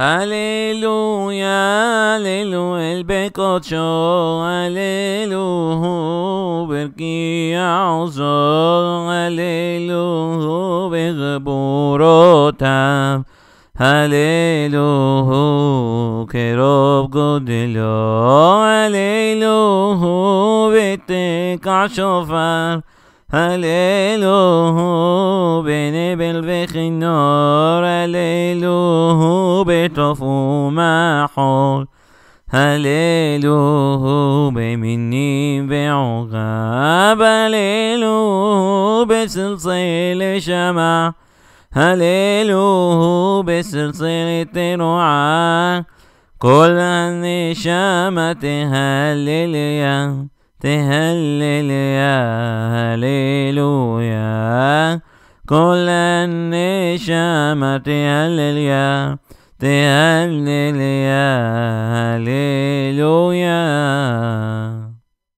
Aleluya, aleluya, el becocho, aleluya, berquiaozo, aleluya, berburota, aleluya, querob godelo, aleluya, vete cachofar, aleluya, bene belvejinor, aleluya, بتفو ما حول هللوه بمني بعقاب هللوه بسلسل شمع هللوه بسلسل رعاة كل النشامة تهلل يا تهلل يا هللويا كل النشامة تهلل يا the